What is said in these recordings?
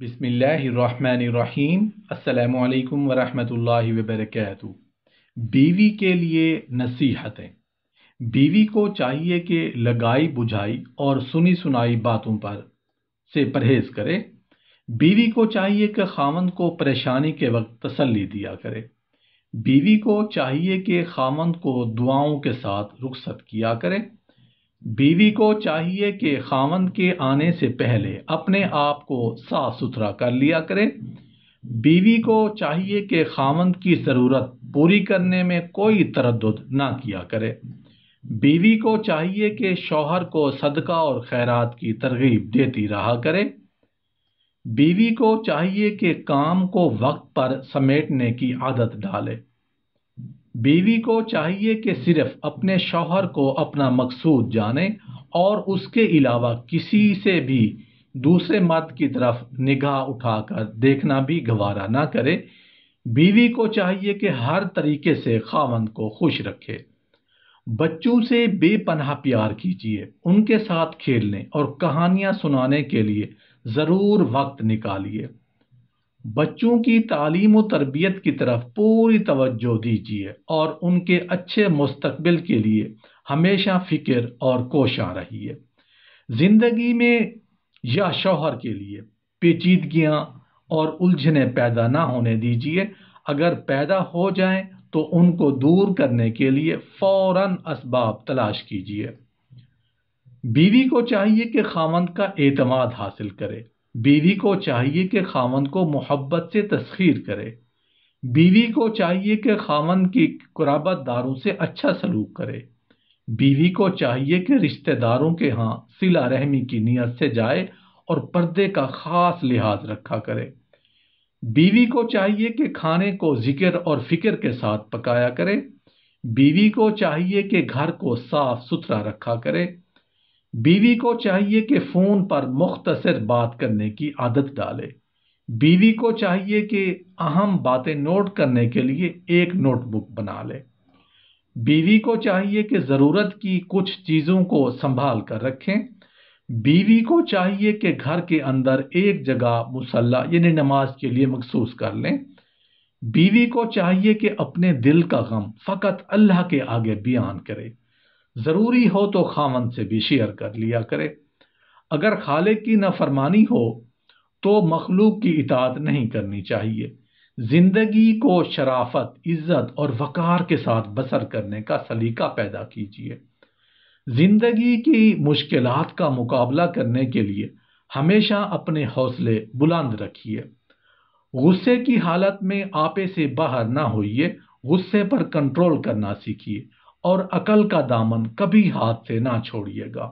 बिसमीम् अल्लाम वरहमतुल्लाहि वबरकत बीवी के लिए नसीहतें बीवी को चाहिए कि लगाई बुझाई और सुनी सुनाई बातों पर से परहेज़ करे बीवी को चाहिए कि खामन को परेशानी के वक्त तसल्ली दिया करे बीवी को चाहिए कि खामन को दुआओं के साथ रुखसत किया करे बीवी को चाहिए कि खावंद के आने से पहले अपने आप को साफ सुथरा कर लिया करे बीवी को चाहिए कि खावंद की ज़रूरत पूरी करने में कोई तरद ना किया करे बीवी को चाहिए कि शौहर को सदका और खैरात की तरगीब देती रहा करे बीवी को चाहिए कि काम को वक्त पर समेटने की आदत डाले बीवी को चाहिए कि सिर्फ अपने शौहर को अपना मकसूद जाने और उसके अलावा किसी से भी दूसरे मर्द की तरफ निगाह उठाकर देखना भी गवारा ना करे बीवी को चाहिए कि हर तरीके से खावंद को खुश रखे बच्चों से बेपनाह प्यार कीजिए उनके साथ खेलने और कहानियाँ सुनाने के लिए ज़रूर वक्त निकालिए बच्चों की तालीम व तरबियत की तरफ पूरी तवज्जो दीजिए और उनके अच्छे मुस्तकबिल के लिए हमेशा फ़िक्र और कोशा रहिए ज़िंदगी में या शौहर के लिए पेचीदगियाँ और उलझने पैदा ना होने दीजिए अगर पैदा हो जाए तो उनको दूर करने के लिए फ़ौर इसबाब तलाश कीजिए बीवी को चाहिए कि खामंद का एतमाद हासिल करे बीवी को चाहिए कि खामन को मोहब्बत से तस्खीर करे बीवी को चाहिए कि खामन की कुराबत दारों से अच्छा सलूक करे बीवी को चाहिए कि रिश्तेदारों के यहाँ सिला रहमी की नीयत से जाए और पर्दे का खास लिहाज रखा करे बीवी को चाहिए कि खाने को जिक्र और फिक्र के साथ पकाया करे बीवी को चाहिए कि घर को साफ सुथरा रखा करे बीवी को चाहिए कि फ़ोन पर मुख्तसर बात करने की आदत डाले बीवी को चाहिए कि अहम बातें नोट करने के लिए एक नोटबुक बना ले बीवी को चाहिए कि ज़रूरत की कुछ चीज़ों को संभाल कर रखें बीवी को चाहिए कि घर के अंदर एक जगह मुसल्ला यानी नमाज के लिए मखसूस कर लें बीवी को चाहिए कि अपने दिल का गम फ़कत अल्लाह के आगे बयान करे ज़रूरी हो तो खामन से भी शेयर कर लिया करे अगर खाले की फरमानी हो तो मखलूक की इतात नहीं करनी चाहिए ज़िंदगी को शराफत इज़्ज़त और वक़ार के साथ बसर करने का सलीका पैदा कीजिए ज़िंदगी की मुश्किल का मुकाबला करने के लिए हमेशा अपने हौसले बुलंद रखिए गुस्से की हालत में आपे से बाहर ना होइए गुस्से पर कंट्रोल करना सीखिए और अकल का दामन कभी हाथ से ना छोड़िएगा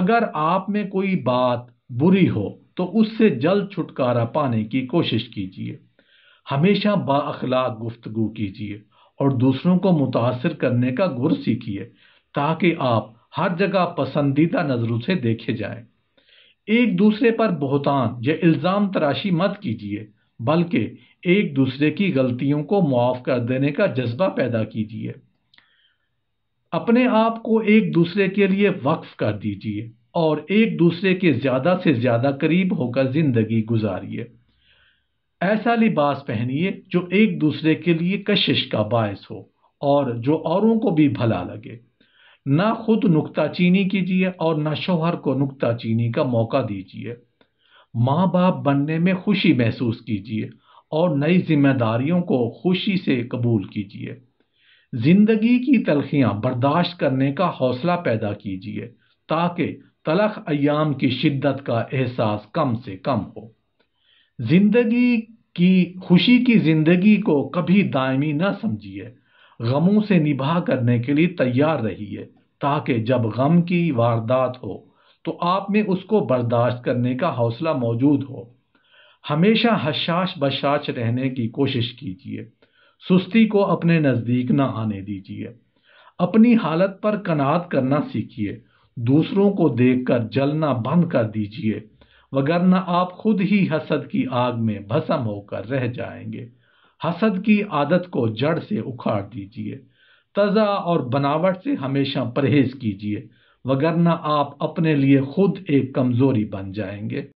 अगर आप में कोई बात बुरी हो तो उससे जल्द छुटकारा पाने की कोशिश कीजिए हमेशा बाखलाक गुफ्तगु कीजिए और दूसरों को मुतासर करने का गुर सीखिए ताकि आप हर जगह पसंदीदा नज़रों से देखे जाएं। एक दूसरे पर बहुतान या इल्ज़ाम तराशी मत कीजिए बल्कि एक दूसरे की गलतियों को मुआफ़ कर देने का जज्बा पैदा कीजिए अपने आप को एक दूसरे के लिए वक्फ कर दीजिए और एक दूसरे के ज़्यादा से ज़्यादा करीब होकर ज़िंदगी गुजारिए ऐसा लिबास पहनिए जो एक दूसरे के लिए कशिश का बायस हो और जो औरों को भी भला लगे ना खुद नुकता चीनी कीजिए और ना शोहर को नुकता चीनी का मौका दीजिए माँ बाप बनने में खुशी महसूस कीजिए और नई जिम्मेदारियों को खुशी से कबूल कीजिए ज़िंदगी की तलखियाँ बर्दाश्त करने का हौसला पैदा कीजिए ताकि तलख अयाम की शिद्दत का एहसास कम से कम हो ज़िंदगी की खुशी की ज़िंदगी को कभी दायमी न समझिए गमों से निभा करने के लिए तैयार रहिए ताकि जब गम की वारदात हो तो आप में उसको बर्दाश्त करने का हौसला मौजूद हो हमेशा हशाश बशाश रहने की कोशिश कीजिए सुस्ती को अपने नज़दीक ना आने दीजिए अपनी हालत पर कनात करना सीखिए दूसरों को देखकर जलना बंद कर दीजिए वगरना आप खुद ही हसद की आग में भस्म होकर रह जाएंगे हसद की आदत को जड़ से उखाड़ दीजिए तज़ा और बनावट से हमेशा परहेज कीजिए वगरना आप अपने लिए खुद एक कमज़ोरी बन जाएंगे